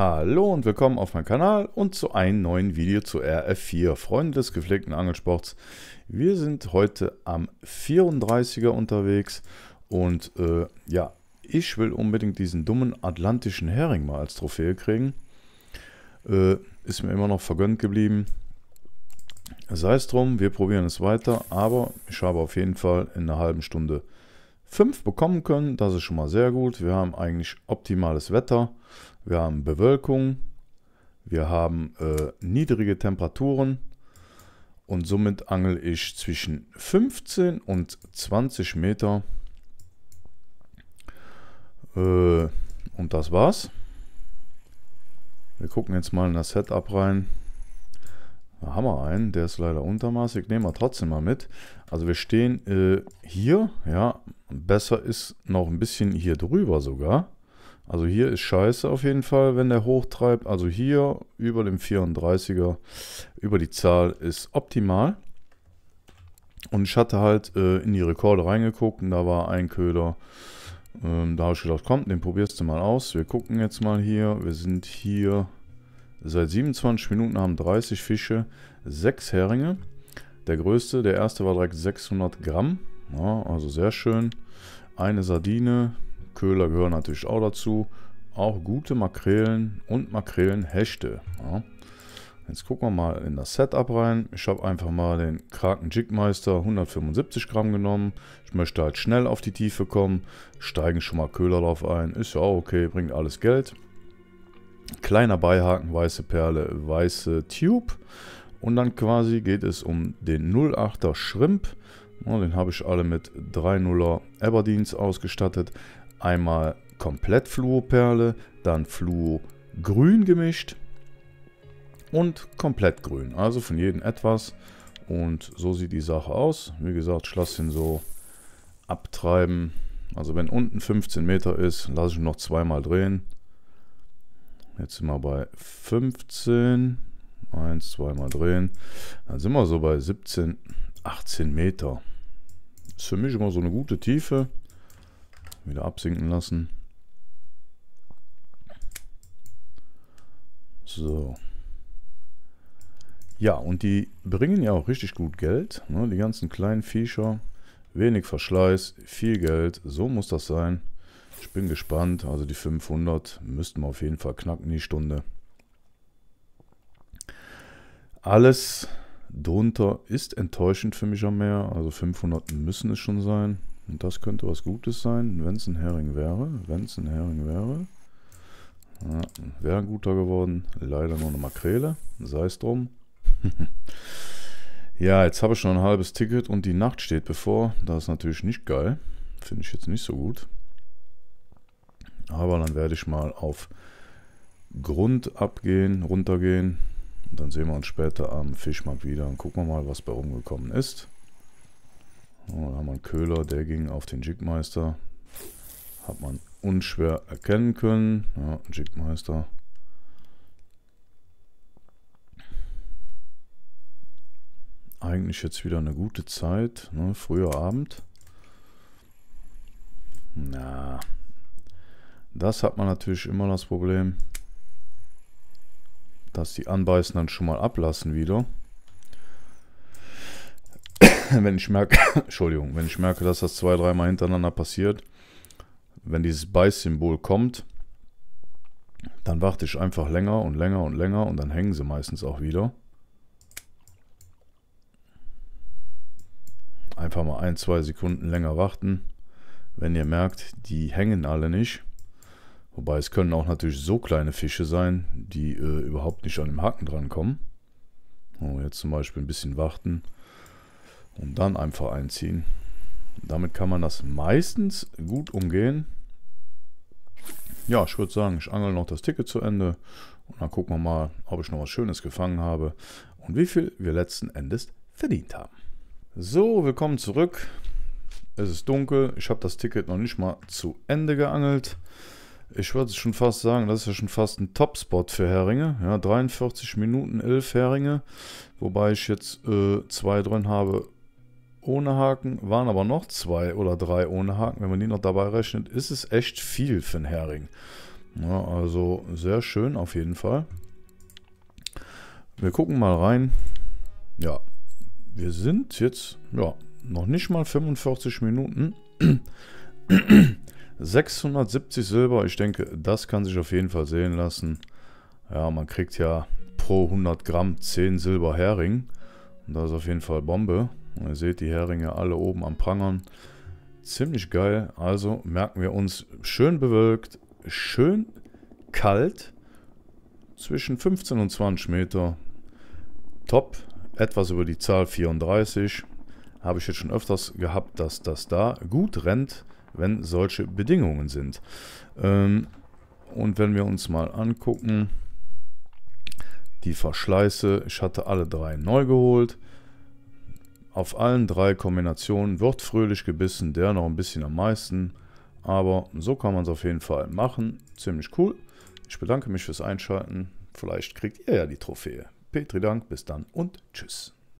Hallo und willkommen auf meinem Kanal und zu einem neuen Video zu RF4, Freunde des gepflegten Angelsports. Wir sind heute am 34er unterwegs und äh, ja, ich will unbedingt diesen dummen atlantischen Hering mal als Trophäe kriegen. Äh, ist mir immer noch vergönnt geblieben. Sei es drum, wir probieren es weiter, aber ich habe auf jeden Fall in einer halben Stunde 5 bekommen können. Das ist schon mal sehr gut. Wir haben eigentlich optimales Wetter. Wir haben Bewölkung. Wir haben äh, niedrige Temperaturen. Und somit angel ich zwischen 15 und 20 Meter. Äh, und das war's. Wir gucken jetzt mal in das Setup rein. Da haben wir einen, der ist leider untermaßig, nehmen wir trotzdem mal mit. Also wir stehen äh, hier, ja, besser ist noch ein bisschen hier drüber sogar. Also hier ist scheiße auf jeden Fall, wenn der hochtreibt. Also hier über dem 34er, über die Zahl ist optimal. Und ich hatte halt äh, in die Rekorde reingeguckt und da war ein Köder. Ähm, da habe ich gedacht, komm, den probierst du mal aus. Wir gucken jetzt mal hier. Wir sind hier Seit 27 Minuten haben 30 Fische 6 Heringe. Der größte, der erste war direkt 600 Gramm. Ja, also sehr schön. Eine Sardine. Köhler gehören natürlich auch dazu. Auch gute Makrelen und Makrelenhechte. Ja. Jetzt gucken wir mal in das Setup rein. Ich habe einfach mal den Kraken Jigmeister 175 Gramm genommen. Ich möchte halt schnell auf die Tiefe kommen. Steigen schon mal Köhler drauf ein. Ist ja auch okay, bringt alles Geld. Kleiner Beihaken, weiße Perle, weiße Tube. Und dann quasi geht es um den 08er Shrimp. Den habe ich alle mit 3 0 er Aberdeens ausgestattet. Einmal komplett Fluoperle, dann Fluo-Grün gemischt und komplett grün. Also von jedem etwas. Und so sieht die Sache aus. Wie gesagt, ich lasse ihn so abtreiben. Also wenn unten 15 Meter ist, lasse ich ihn noch zweimal drehen. Jetzt sind wir bei 15. 1, 2 mal drehen. Dann sind wir so bei 17, 18 Meter. Ist für mich immer so eine gute Tiefe. Wieder absinken lassen. So. Ja, und die bringen ja auch richtig gut Geld. Ne? Die ganzen kleinen Viecher. Wenig Verschleiß, viel Geld. So muss das sein. Ich bin gespannt. Also die 500 müssten wir auf jeden Fall knacken die Stunde. Alles drunter ist enttäuschend für mich am Meer. Also 500 müssen es schon sein. Und das könnte was Gutes sein, wenn es ein Hering wäre. Wenn es ein Hering wäre. Ja, wäre ein guter geworden. Leider nur eine Makrele. Sei es drum. ja, jetzt habe ich schon ein halbes Ticket und die Nacht steht bevor. Das ist natürlich nicht geil. Finde ich jetzt nicht so gut. Aber dann werde ich mal auf Grund abgehen, runtergehen. Und dann sehen wir uns später am Fischmarkt wieder und gucken wir mal, was bei rumgekommen ist. Oh, da haben wir einen Köhler, der ging auf den Jigmeister. Hat man unschwer erkennen können. Ja, Jigmeister. Eigentlich jetzt wieder eine gute Zeit, ne? früher Abend. Na, das hat man natürlich immer das Problem, dass die Anbeißen dann schon mal ablassen wieder. wenn ich merke, Entschuldigung, wenn ich merke, dass das zwei, dreimal hintereinander passiert, wenn dieses Beißsymbol kommt, dann warte ich einfach länger und länger und länger und dann hängen sie meistens auch wieder. Einfach mal ein, zwei Sekunden länger warten. Wenn ihr merkt, die hängen alle nicht, Wobei es können auch natürlich so kleine Fische sein, die äh, überhaupt nicht an dem Haken drankommen. So, oh, jetzt zum Beispiel ein bisschen warten und dann einfach einziehen. Damit kann man das meistens gut umgehen. Ja, ich würde sagen, ich angel noch das Ticket zu Ende und dann gucken wir mal, ob ich noch was Schönes gefangen habe und wie viel wir letzten Endes verdient haben. So, willkommen zurück. Es ist dunkel, ich habe das Ticket noch nicht mal zu Ende geangelt. Ich würde schon fast sagen, das ist ja schon fast ein Top-Spot für Heringe. Ja, 43 Minuten, 11 Heringe. Wobei ich jetzt äh, zwei drin habe ohne Haken, waren aber noch zwei oder drei ohne Haken. Wenn man die noch dabei rechnet, ist es echt viel für einen Hering. Ja, also sehr schön auf jeden Fall. Wir gucken mal rein. Ja, wir sind jetzt ja noch nicht mal 45 Minuten. 670 Silber, ich denke, das kann sich auf jeden Fall sehen lassen. Ja, man kriegt ja pro 100 Gramm 10 Silber Hering. Und das ist auf jeden Fall Bombe. Und ihr seht die Heringe alle oben am Prangern. Ziemlich geil. Also merken wir uns, schön bewölkt, schön kalt, zwischen 15 und 20 Meter. Top, etwas über die Zahl 34. Habe ich jetzt schon öfters gehabt, dass das da gut rennt wenn solche Bedingungen sind. Ähm, und wenn wir uns mal angucken, die Verschleiße, ich hatte alle drei neu geholt. Auf allen drei Kombinationen wird fröhlich gebissen, der noch ein bisschen am meisten. Aber so kann man es auf jeden Fall machen. Ziemlich cool. Ich bedanke mich fürs Einschalten. Vielleicht kriegt ihr ja die Trophäe. Petri Dank, bis dann und tschüss.